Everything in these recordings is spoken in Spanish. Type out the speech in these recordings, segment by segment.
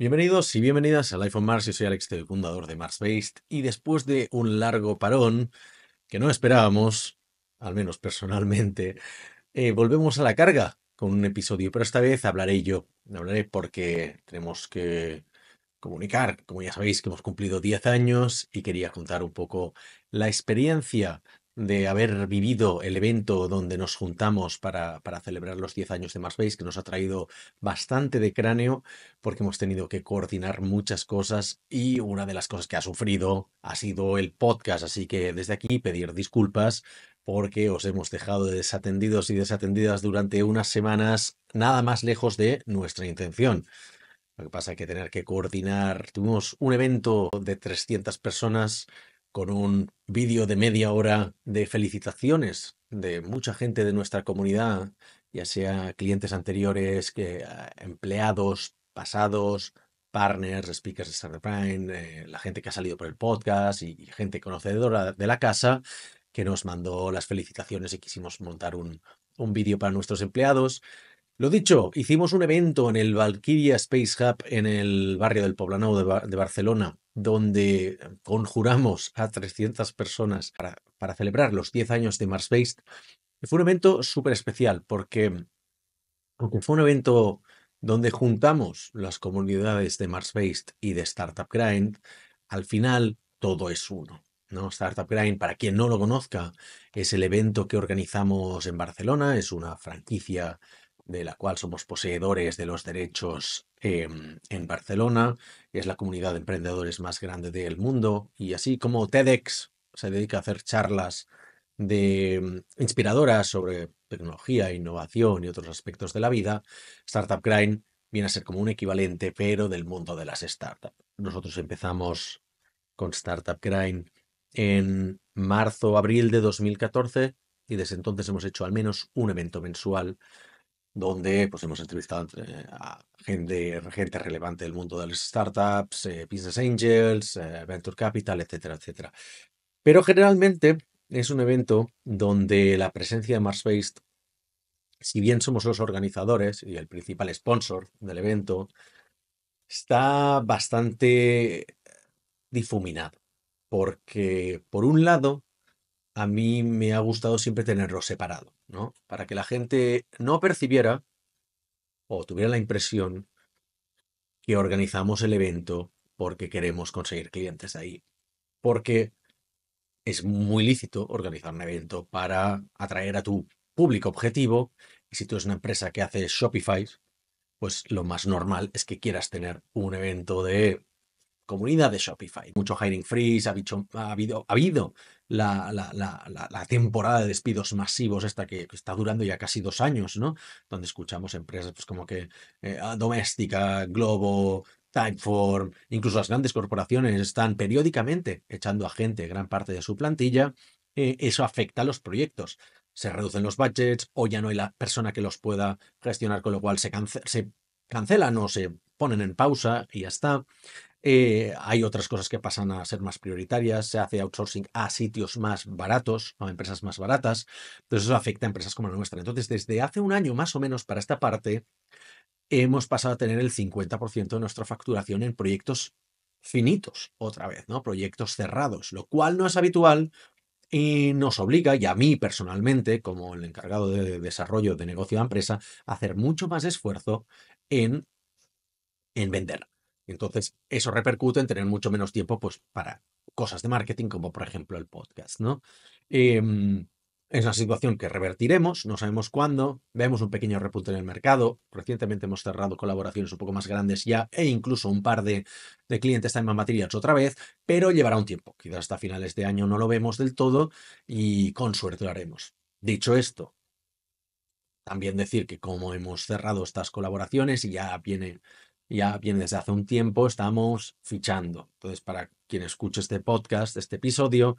Bienvenidos y bienvenidas al iPhone Mars. Yo soy Alex, el fundador de Mars Based. Y después de un largo parón que no esperábamos, al menos personalmente, eh, volvemos a la carga con un episodio. Pero esta vez hablaré yo. Hablaré porque tenemos que comunicar. Como ya sabéis, que hemos cumplido 10 años y quería contar un poco la experiencia de haber vivido el evento donde nos juntamos para, para celebrar los 10 años de MarsBase, que nos ha traído bastante de cráneo, porque hemos tenido que coordinar muchas cosas y una de las cosas que ha sufrido ha sido el podcast, así que desde aquí pedir disculpas porque os hemos dejado desatendidos y desatendidas durante unas semanas nada más lejos de nuestra intención. Lo que pasa es que tener que coordinar, tuvimos un evento de 300 personas con un vídeo de media hora de felicitaciones de mucha gente de nuestra comunidad, ya sea clientes anteriores, que, eh, empleados, pasados, partners, speakers de Startup Prime, eh, la gente que ha salido por el podcast y, gente conocedora de la casa que nos mandó las felicitaciones y quisimos montar un, un vídeo para nuestros empleados. Lo dicho, hicimos un evento en el Valkyria Space Hub en el barrio del Poblenou de Barcelona donde conjuramos a 300 personas para, celebrar los 10 años de Mars Fue un evento súper especial porque, fue un evento donde juntamos las comunidades de Mars y de Startup Grind, al final todo es uno. ¿no? Startup Grind, para quien no lo conozca, es el evento que organizamos en Barcelona, es una franquicia de la cual somos poseedores de los derechos Em, en Barcelona, es la comunidad de emprendedores más grande del mundo, y así como TEDx se dedica a hacer charlas de em, inspiradoras sobre tecnología, innovación y otros aspectos de la vida, Startup Grind viene a ser como un equivalente, pero del mundo de las startups. Nosotros empezamos con Startup Grind en marzo, abril de 2014 y desde entonces hemos hecho al menos un evento mensual donde pues, hemos entrevistado a gente, gente relevante del mundo de las startups, eh, business angels, eh, venture capital, etcétera, etcétera. Pero generalmente es un evento donde la presencia de Mars si bien somos los organizadores y el principal sponsor del evento, está bastante difuminado. Porque, por un lado, a mí me ha gustado siempre tenerlo separado, ¿no? Para que la gente no percibiera o tuviera la impresión que organizamos el evento porque queremos conseguir clientes ahí. Porque es muy lícito organizar un evento para atraer a tu público objetivo. Y si tú eres una empresa que hace Shopify, pues lo más normal es que quieras tener un evento de comunidad de Shopify. Mucho hiring freeze, ha habido, ha habido la, la, temporada de despidos masivos, esta que, está durando ya casi dos años, ¿no? Donde escuchamos empresas pues como que eh, ah, Doméstica, Globo, Timeform incluso las grandes corporaciones están periódicamente echando a gente gran parte de su plantilla. Eh, eso afecta a los proyectos. Se reducen los budgets o ya no hay la persona que los pueda gestionar, con lo cual se, se cancelan o se ponen en pausa y ya está. Eh, hay otras cosas que pasan a ser más prioritarias, se hace outsourcing a sitios más baratos, a empresas más baratas, entonces eso afecta a empresas como la nuestra. Entonces, desde hace un año más o menos para esta parte, hemos pasado a tener el 50% de nuestra facturación en proyectos finitos, otra vez, ¿no? Proyectos cerrados, lo cual no es habitual y nos obliga, y a mí personalmente, como el encargado de desarrollo de negocio de empresa, a hacer mucho más esfuerzo en, en vender. Entonces, eso repercute en tener mucho menos tiempo pues, para cosas de marketing, como por ejemplo el podcast, ¿no? Em, es una situación que revertiremos, no sabemos cuándo, vemos un pequeño repunte en el mercado, recientemente hemos cerrado colaboraciones un poco más grandes ya e incluso un par de, de clientes más Materials otra vez, pero llevará un tiempo, quizás hasta finales de año no lo vemos del todo y con suerte lo haremos. Dicho esto, también decir que como hemos cerrado estas colaboraciones y ya viene ya viene desde hace un tiempo, estamos fichando. Entonces, para quien escuche este podcast, este episodio,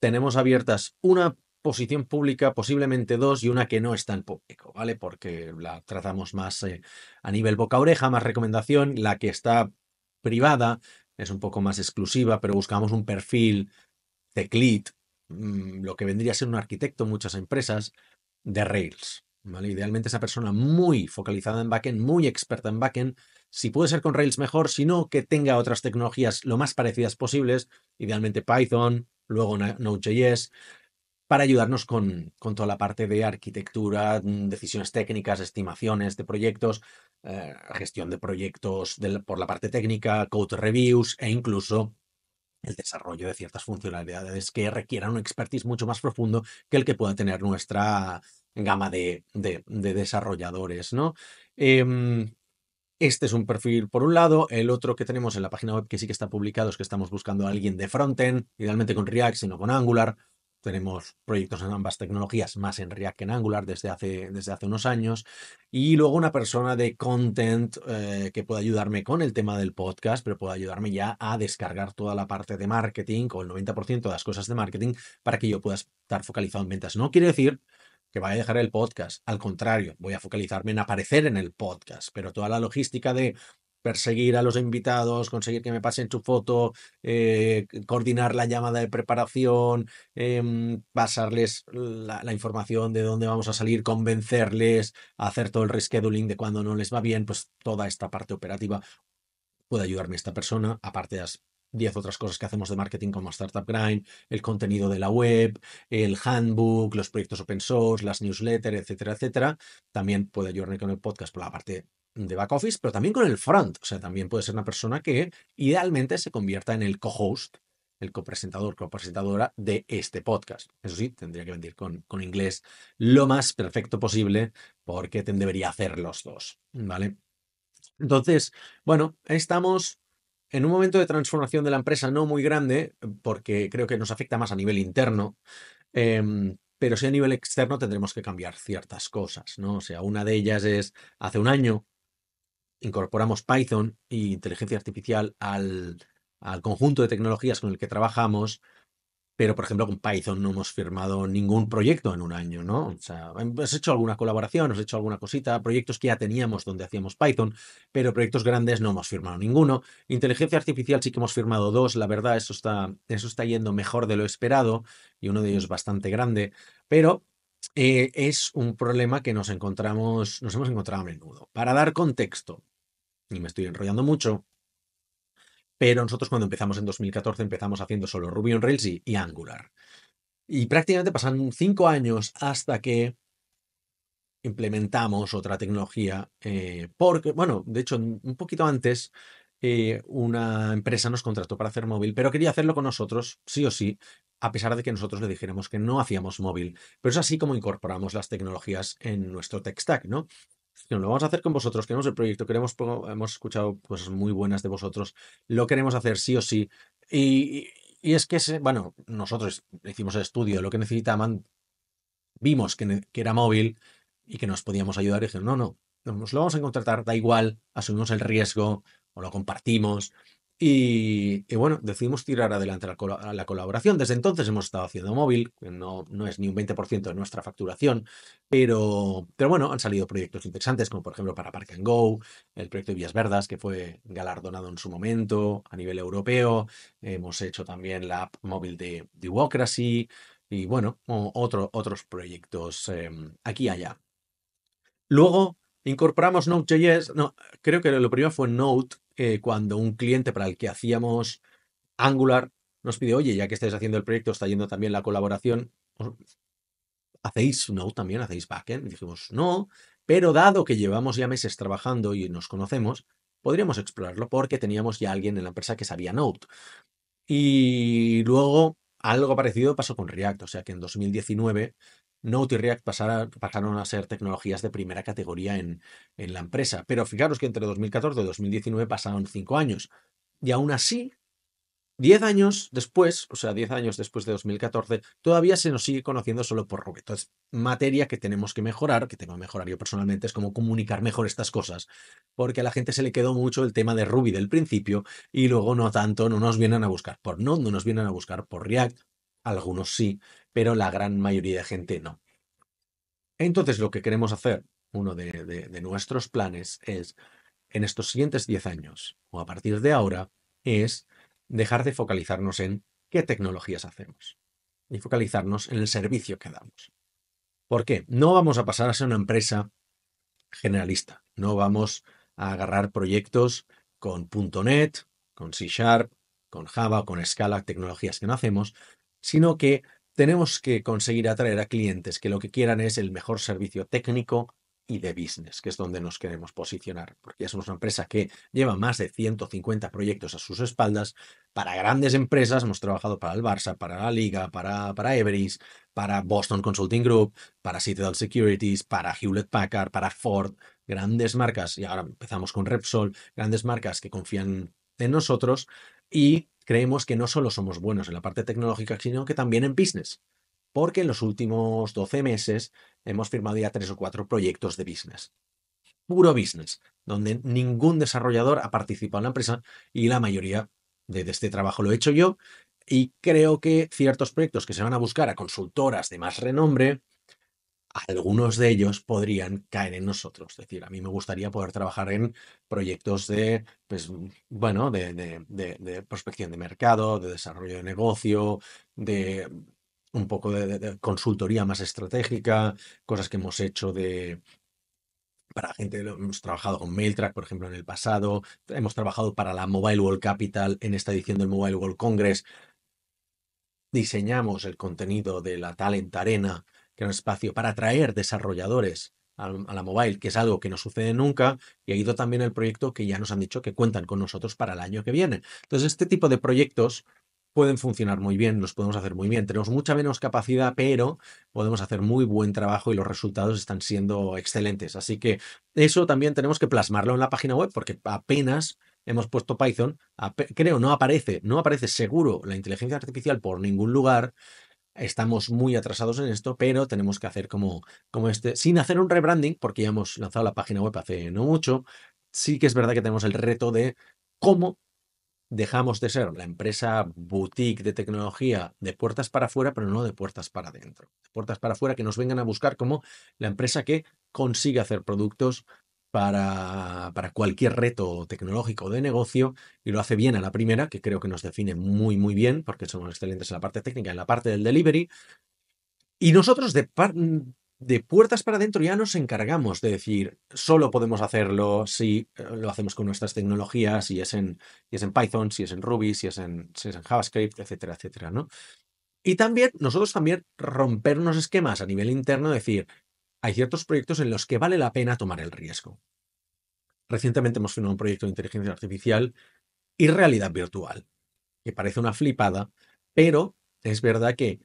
tenemos abiertas una posición pública, posiblemente dos, y una que no está en público, ¿vale? Porque la tratamos más eh, a nivel boca oreja, más recomendación. La que está privada es un poco más exclusiva, pero buscamos un perfil de mmm, lo que vendría a ser un arquitecto en muchas empresas, de Rails, ¿vale? Idealmente esa persona muy focalizada en backend, muy experta en backend, si puede ser con Rails mejor, sino que tenga otras tecnologías lo más parecidas posibles, idealmente Python, luego Node.js, para ayudarnos con, con, toda la parte de arquitectura, mm, decisiones técnicas, estimaciones de proyectos, eh, gestión de proyectos por la parte técnica, code reviews e incluso el desarrollo de ciertas funcionalidades que requieran un expertise mucho más profundo que el que pueda tener nuestra gama de, desarrolladores, ¿no? Em, este es un perfil por un lado, el otro que tenemos en la página web que sí que está publicado es que estamos buscando a alguien de frontend, idealmente con React, sino con Angular. Tenemos proyectos en ambas tecnologías, más en React que en Angular desde hace, desde hace unos años. Y luego una persona de content eh, que pueda ayudarme con el tema del podcast, pero pueda ayudarme ya a descargar toda la parte de marketing o el 90% de las cosas de marketing para que yo pueda estar focalizado en ventas. No quiere decir que vaya a dejar el podcast. Al contrario, voy a focalizarme en aparecer en el podcast, pero toda la logística de perseguir a los invitados, conseguir que me pasen su foto, eh, coordinar la llamada de preparación, em, pasarles la, información de dónde vamos a salir, convencerles, hacer todo el rescheduling de cuando no les va bien, pues toda esta parte operativa puede ayudarme esta persona, aparte de 10 otras cosas que hacemos de marketing como Startup Grind, el contenido de la web, el handbook, los proyectos open source, las newsletters, etcétera, etcétera. También puede ayudarme con el podcast por la parte de back office, pero también con el front. O sea, también puede ser una persona que idealmente se convierta en el co-host, el copresentador, copresentadora de este podcast. Eso sí, tendría que venir con, con inglés lo más perfecto posible porque debería hacer los dos, ¿vale? Entonces, bueno, estamos en un momento de transformación de la empresa no muy grande, porque creo que nos afecta más a nivel interno, em, pero sí a nivel externo tendremos que cambiar ciertas cosas, ¿no? O sea, una de ellas es, hace un año incorporamos Python e inteligencia artificial al, al conjunto de tecnologías con el que trabajamos pero por ejemplo con Python no hemos firmado ningún proyecto en un año, ¿no? O sea, hemos hecho alguna colaboración, hemos hecho alguna cosita, proyectos que ya teníamos donde hacíamos Python, pero proyectos grandes no hemos firmado ninguno. Inteligencia artificial sí que hemos firmado dos, la verdad, eso está, eso está yendo mejor de lo esperado y uno de ellos mm. bastante grande, pero eh, es un problema que nos encontramos, nos hemos encontrado a menudo. Para dar contexto, y me estoy enrollando mucho, pero nosotros cuando empezamos en 2014 empezamos haciendo solo Ruby on Rails y, Angular. Y prácticamente pasan cinco años hasta que implementamos otra tecnología, eh, porque, bueno, de hecho, un poquito antes eh, una empresa nos contrató para hacer móvil, pero quería hacerlo con nosotros, sí o sí, a pesar de que nosotros le dijéramos que no hacíamos móvil. Pero es así como incorporamos las tecnologías en nuestro tech stack, ¿no? lo vamos a hacer con vosotros, queremos el proyecto, queremos, hemos escuchado cosas muy buenas de vosotros, lo queremos hacer sí o sí. Y, es que, bueno, nosotros hicimos el estudio, lo que necesitaban, vimos que, que era móvil y que nos podíamos ayudar y dijeron, no, no, nos lo vamos a contratar, da igual, asumimos el riesgo o lo compartimos y, bueno, decidimos tirar adelante la, colaboración. Desde entonces hemos estado haciendo móvil, no, no es ni un 20% de nuestra facturación, pero, pero bueno, han salido proyectos interesantes, como por ejemplo para Park and Go, el proyecto de Vías Verdas, que fue galardonado en su momento a nivel europeo. Hemos hecho también la app móvil de Duocracy y bueno, otros proyectos em, aquí y allá. Luego incorporamos Node.js. No, creo que lo primero fue Node eh, cuando un cliente para el que hacíamos Angular nos pide, oye, ya que estáis haciendo el proyecto, está yendo también la colaboración, ¿hacéis Node también? ¿Hacéis backend? dijimos, no, pero dado que llevamos ya meses trabajando y nos conocemos, podríamos explorarlo porque teníamos ya alguien en la empresa que sabía Node. Y luego algo parecido pasó con React, o sea que en 2019 Node y React pasaron, a ser tecnologías de primera categoría en, en la empresa. Pero fijaros que entre 2014 y 2019 pasaron cinco años. Y aún así, diez años después, o sea, diez años después de 2014, todavía se nos sigue conociendo solo por Ruby. Entonces, materia que tenemos que mejorar, que tengo que mejorar yo personalmente, es cómo comunicar mejor estas cosas, porque a la gente se le quedó mucho el tema de Ruby del principio y luego no tanto, no nos vienen a buscar por Node, no nos vienen a buscar por React, algunos sí, pero la gran mayoría de gente no. Entonces lo que queremos hacer, uno de, nuestros planes es, en estos siguientes 10 años o a partir de ahora, es dejar de focalizarnos en qué tecnologías hacemos y focalizarnos en el servicio que damos. ¿Por qué? No vamos a pasar a ser una empresa generalista. No vamos a agarrar proyectos con .NET, con C Sharp, con Java, con Scala, tecnologías que no hacemos, sino que tenemos que conseguir atraer a clientes que lo que quieran es el mejor servicio técnico y de business, que es donde nos queremos posicionar, porque somos una empresa que lleva más de 150 proyectos a sus espaldas. Para grandes empresas hemos trabajado para el Barça, para la Liga, para, para Everis, para Boston Consulting Group, para Citadel Securities, para Hewlett Packard, para Ford, grandes marcas, y ahora empezamos con Repsol, grandes marcas que confían en nosotros y creemos que no solo somos buenos en la parte tecnológica, sino que también en business, porque en los últimos 12 meses hemos firmado ya tres o cuatro proyectos de business. Puro business, donde ningún desarrollador ha participado en la empresa y la mayoría de, de este trabajo lo he hecho yo. Y creo que ciertos proyectos que se van a buscar a consultoras de más renombre, algunos de ellos podrían caer en nosotros. Es decir, a mí me gustaría poder trabajar en proyectos de, pues, mm, bueno, de, prospección de mercado, de desarrollo de negocio, de mm, un poco de, consultoría más estratégica, cosas que hemos hecho de... Para gente, hemos trabajado con MailTrack, por ejemplo, en el pasado. Hemos trabajado para la Mobile World Capital en esta edición del Mobile World Congress. Diseñamos el contenido de la Talent Arena que era un espacio para atraer desarrolladores a, la mobile, que es algo que no sucede nunca, y ha ido también el proyecto que ya nos han dicho que cuentan con nosotros para el año que viene. Entonces, este tipo de proyectos pueden funcionar muy bien, los podemos hacer muy bien. Tenemos mucha menos capacidad, pero podemos hacer muy buen trabajo y los resultados están siendo excelentes. Así que eso también tenemos que plasmarlo en la página web porque apenas hemos puesto Python, creo, no aparece, no aparece seguro la inteligencia artificial por ningún lugar Estamos muy atrasados en esto, pero tenemos que hacer como, como este, sin hacer un rebranding, porque ya hemos lanzado la página web hace no mucho, sí que es verdad que tenemos el reto de cómo dejamos de ser la empresa boutique de tecnología de puertas para afuera, pero no de puertas para adentro. De puertas para afuera que nos vengan a buscar como la empresa que consigue hacer productos para, para, cualquier reto tecnológico de negocio y lo hace bien a la primera, que creo que nos define muy, muy bien, porque somos excelentes en la parte técnica, en la parte del delivery. Y nosotros de, puertas para adentro ya nos encargamos de decir, solo podemos hacerlo si eh, lo hacemos con nuestras tecnologías, si es en, es en Python, si es en Ruby, si es en, si es en JavaScript, etcétera, etcétera, ¿no? Y también nosotros también rompernos esquemas a nivel interno, decir, hay ciertos proyectos en los que vale la pena tomar el riesgo. Recientemente hemos firmado un proyecto de inteligencia artificial y realidad virtual, que parece una flipada, pero es verdad que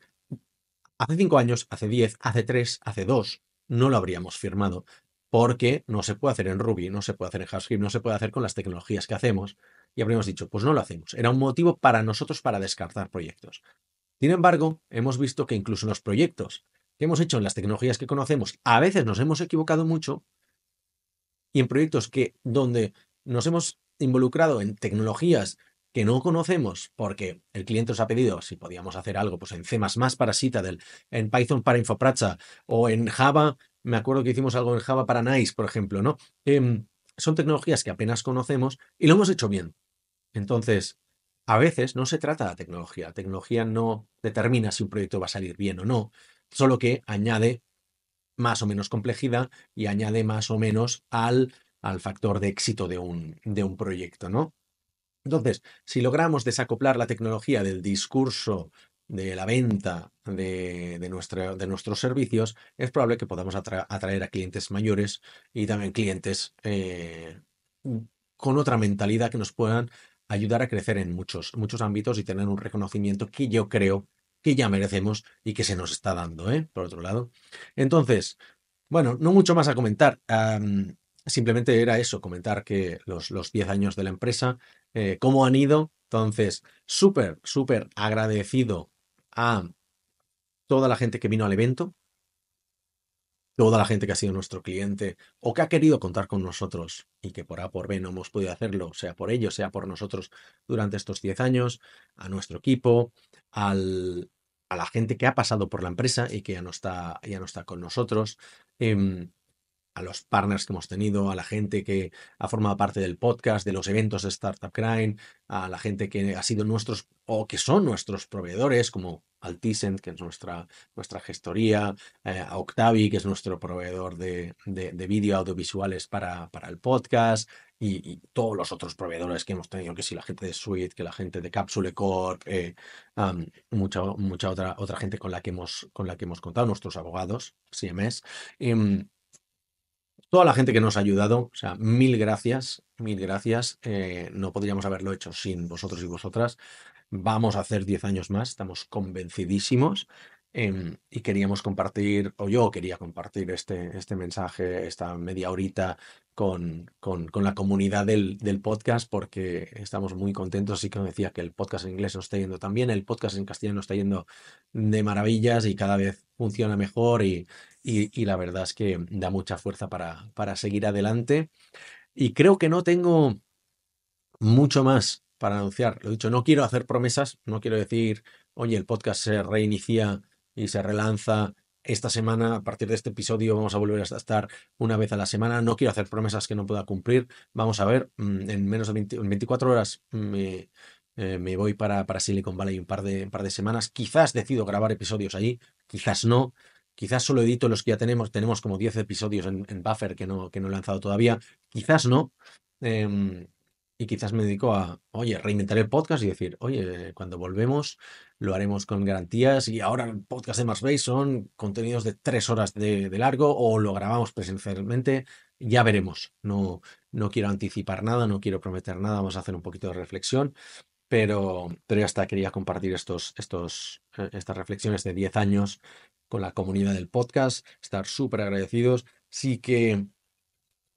hace cinco años, hace diez, hace tres, hace dos, no lo habríamos firmado, porque no se puede hacer en Ruby, no se puede hacer en JavaScript, no se puede hacer con las tecnologías que hacemos, y habríamos dicho, pues no lo hacemos. Era un motivo para nosotros para descartar proyectos. Sin embargo, hemos visto que incluso en los proyectos ¿Qué hemos hecho en las tecnologías que conocemos, a veces nos hemos equivocado mucho y en proyectos que donde nos hemos involucrado en tecnologías que no conocemos porque el cliente os ha pedido si podíamos hacer algo pues en C++ para Citadel, en Python para Infopracha o en Java, me acuerdo que hicimos algo en Java para Nice, por ejemplo, ¿no? Em, son tecnologías que apenas conocemos y lo hemos hecho bien. Entonces, a veces no se trata de la tecnología. La tecnología no determina si un proyecto va a salir bien o no solo que añade más o menos complejidad y añade más o menos al, al factor de éxito de un, de un proyecto, ¿no? Entonces, si logramos desacoplar la tecnología del discurso de la venta de, de nuestros servicios, es probable que podamos atraer a clientes mayores y también clientes eh, con otra mentalidad que nos puedan ayudar a crecer en muchos, muchos ámbitos y tener un reconocimiento que yo creo que ya merecemos y que se nos está dando, ¿eh? por otro lado. Entonces, bueno, no mucho más a comentar. simplemente era eso, comentar que los, los 10 años de la empresa, eh, cómo han ido. Entonces, súper, súper agradecido a toda la gente que vino al evento, toda la gente que ha sido nuestro cliente o que ha querido contar con nosotros y que por A por B no hemos podido hacerlo, sea por ellos, sea por nosotros durante estos 10 años, a nuestro equipo, al, a la gente que ha pasado por la empresa y que ya no está, ya está con nosotros, em, a los partners que hemos tenido, a la gente que ha formado parte del podcast, de los eventos de Startup Crime, a la gente que ha sido nuestros o que son nuestros proveedores como Alticent, que es nuestra, nuestra gestoría, eh, a Octavi, que es nuestro proveedor de, de, vídeo audiovisuales para, para el podcast, y, todos los otros proveedores que hemos tenido, que si la gente de Suite, que la gente de Capsule Corp, eh, mucha, mucha otra, otra gente con la, que hemos, con la que hemos contado, nuestros abogados, CMS. Mm, toda la gente que nos ha ayudado, o sea, mil gracias, mil gracias. Eh, no podríamos haberlo hecho sin vosotros y vosotras vamos a hacer 10 años más, estamos convencidísimos. Em, y queríamos compartir, o yo quería compartir este, este mensaje, esta media horita con, con, la comunidad del, podcast, porque estamos muy contentos. y que decía que el podcast en inglés nos está yendo también, el podcast en castellano está yendo de maravillas y cada vez funciona mejor y, la verdad es que da mucha fuerza para, para seguir adelante. Y creo que no tengo mucho más para anunciar. Lo dicho, no quiero hacer promesas, no quiero decir, oye, el podcast se reinicia y se relanza esta semana, a partir de este episodio, vamos a volver a estar una vez a la semana. No quiero hacer promesas que no pueda cumplir. Vamos a ver, mm, en menos de 24 horas mm, eh, me, voy para, para, Silicon Valley un par, de, un par de semanas. Quizás decido grabar episodios allí, quizás no. Quizás solo edito los que ya tenemos. Tenemos como 10 episodios en, Buffer que no, que no he lanzado todavía. Quizás no. Em, y quizás me dedico a, oye, reinventar el podcast y decir, oye, cuando volvemos lo haremos con garantías y ahora el podcast de más Base son contenidos de tres horas de, largo o lo grabamos presencialmente, ya veremos. No, no quiero anticipar nada, no quiero prometer nada, vamos a hacer un poquito de reflexión, pero, pero ya quería compartir estos, estos, eh, estas reflexiones de 10 años con la comunidad del podcast, estar súper agradecidos. Sí que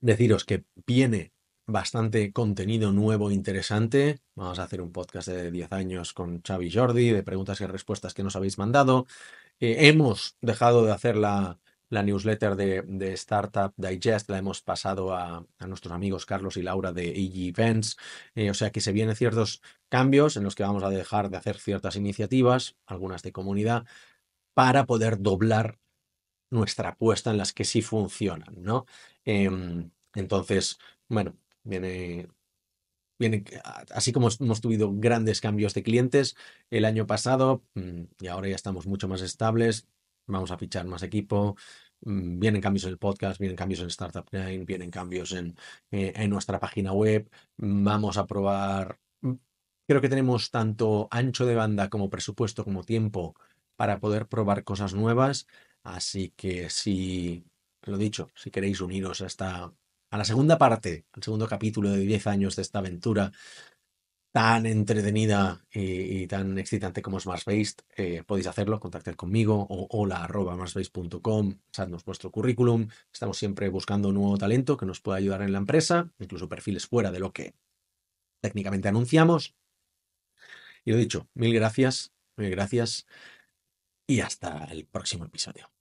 deciros que viene bastante contenido nuevo, e interesante. Vamos a hacer un podcast de 10 años con Xavi Jordi, de preguntas y respuestas que nos habéis mandado. Eh, hemos dejado de hacer la, la newsletter de, Startup Digest, la hemos pasado a, nuestros amigos Carlos y Laura de EG Events. Eh, o sea que se vienen ciertos cambios en los que vamos a dejar de hacer ciertas iniciativas, algunas de comunidad, para poder doblar nuestra apuesta en las que sí funcionan, ¿no? Em, entonces, bueno, Viene, viene, así como hemos tenido grandes cambios de clientes el año pasado mm, y ahora ya estamos mucho más estables, vamos a fichar más equipo, mm, vienen cambios en el podcast, vienen cambios en Startup Nine, vienen cambios en, eh, en nuestra página web, mm, vamos a probar, creo que tenemos tanto ancho de banda como presupuesto como tiempo para poder probar cosas nuevas, así que si, lo dicho, si queréis uniros a esta a la segunda parte, al segundo capítulo de 10 años de esta aventura tan entretenida y, tan excitante como es Marsbase, eh, podéis hacerlo, contactad conmigo o hola arroba marsbase.com, vuestro currículum, estamos siempre buscando un nuevo talento que nos pueda ayudar en la empresa, incluso perfiles fuera de lo que técnicamente anunciamos. Y lo dicho, mil gracias, mil gracias y hasta el próximo episodio.